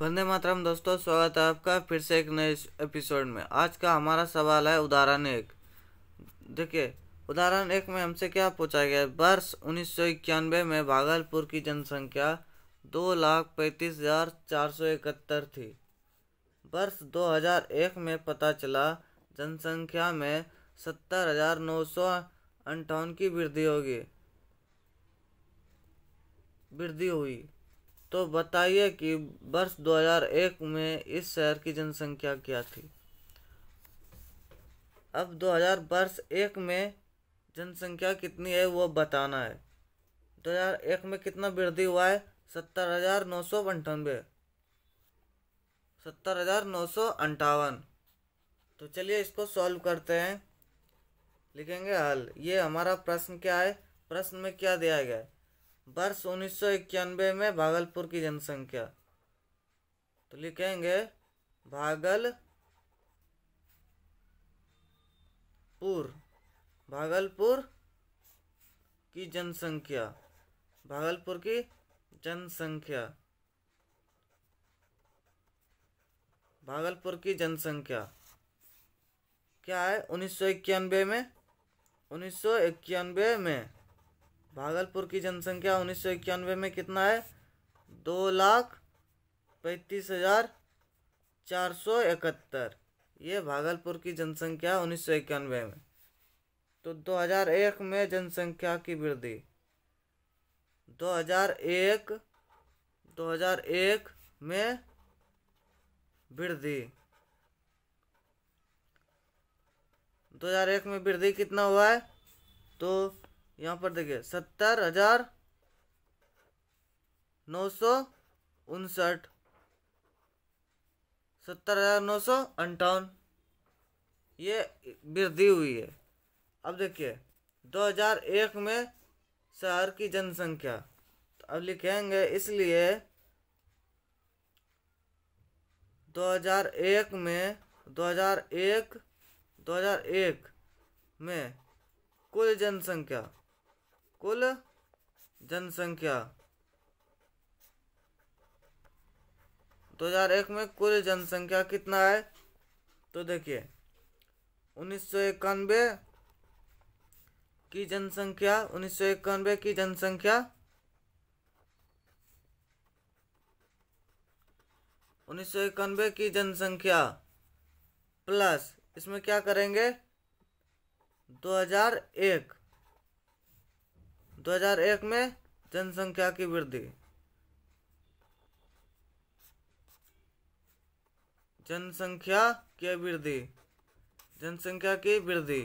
वंदे मातरम दोस्तों स्वागत है आपका फिर से एक नए एपिसोड में आज का हमारा सवाल है उदाहरण एक देखिए उदाहरण एक में हमसे क्या पूछा गया वर्ष उन्नीस में भागलपुर की जनसंख्या दो लाख पैंतीस हजार चार सौ इकहत्तर थी वर्ष 2001 में पता चला जनसंख्या में सत्तर हजार नौ सौ अंठावन की वृद्धि होगी वृद्धि हुई तो बताइए कि वर्ष 2001 में इस शहर की जनसंख्या क्या थी अब 2000 वर्ष एक में जनसंख्या कितनी है वो बताना है 2001 में कितना वृद्धि हुआ है सत्तर हजार नौ सौ अंठानवे सत्तर हजार नौ सौ अंठावन तो चलिए इसको सॉल्व करते हैं लिखेंगे हल ये हमारा प्रश्न क्या है प्रश्न में क्या दिया गया है वर्ष उन्नीस में भागलपुर की जनसंख्या तो लिखेंगे भागलपुर भागलपुर की जनसंख्या भागलपुर की जनसंख्या भागलपुर की जनसंख्या क्या है उन्नीस में उन्नीस में भागलपुर की जनसंख्या उन्नीस सौ इक्यानवे में कितना है दो लाख पैंतीस हजार चार सौ इकहत्तर ये भागलपुर की जनसंख्या उन्नीस सौ इक्यानवे में तो 2001 में जनसंख्या की वृद्धि 2001 2001 में वृद्धि 2001 में वृद्धि कितना हुआ है तो यहाँ पर देखिए सत्तर हजार नौ सौ उनसठ सत्तर हजार नौ सौ अंठावन ये वृद्धि हुई है अब देखिए 2001 में शहर की जनसंख्या तो अब लिखेंगे इसलिए 2001 में 2001 2001 में कुल जनसंख्या कुल जनसंख्या 2001 में कुल जनसंख्या कितना है तो देखिए उन्नीस की जनसंख्या उन्नीस की जनसंख्या उन्नीस की जनसंख्या प्लस इसमें क्या करेंगे 2001 2001 में जनसंख्या की वृद्धि जनसंख्या की वृद्धि जनसंख्या की वृद्धि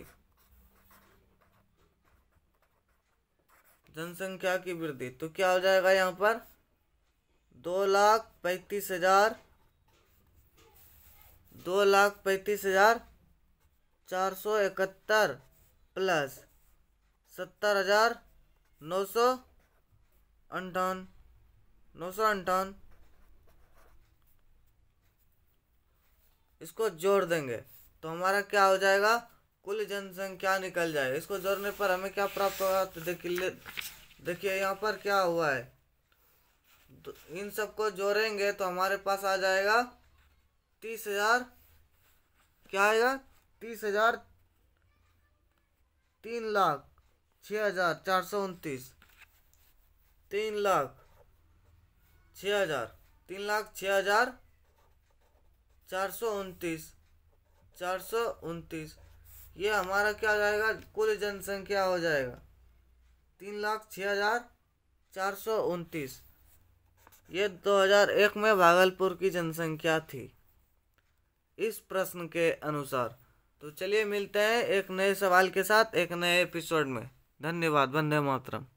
जनसंख्या की वृद्धि तो क्या हो जाएगा यहाँ पर दो लाख पैंतीस हजार दो लाख पैंतीस हजार चार सौ इकहत्तर प्लस सत्तर हजार नौ सौ अंठान नौ सौ अंठान इसको जोड़ देंगे तो हमारा क्या हो जाएगा कुल जनसंख्या निकल जाएगी इसको जोड़ने पर हमें क्या प्राप्त होगा तो देखिए देखिए यहाँ पर क्या हुआ है तो इन सबको जोड़ेंगे तो हमारे पास आ जाएगा तीस हजार क्या आएगा तीस हजार तीन लाख छः हजार चार सौ उनतीस तीन लाख छः हजार तीन लाख छः हजार चार सौ उनतीस चार सौ उनतीस ये हमारा क्या हो जाएगा कुल जनसंख्या हो जाएगा तीन लाख छः हजार चार सौ उनतीस ये दो हजार एक में भागलपुर की जनसंख्या थी इस प्रश्न के अनुसार तो चलिए मिलते हैं एक नए सवाल के साथ एक नए एपिसोड में धन्यवाद वंदे मातरम